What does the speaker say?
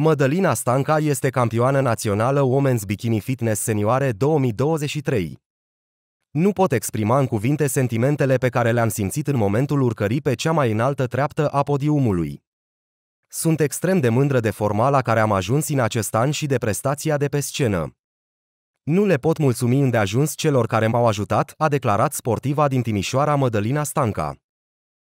Mădălina Stanca este campioană națională Women's Bikini Fitness Senioare 2023. Nu pot exprima în cuvinte sentimentele pe care le-am simțit în momentul urcării pe cea mai înaltă treaptă a podiumului. Sunt extrem de mândră de forma la care am ajuns în acest an și de prestația de pe scenă. Nu le pot mulțumi îndeajuns celor care m-au ajutat, a declarat sportiva din Timișoara Mădălina Stanca.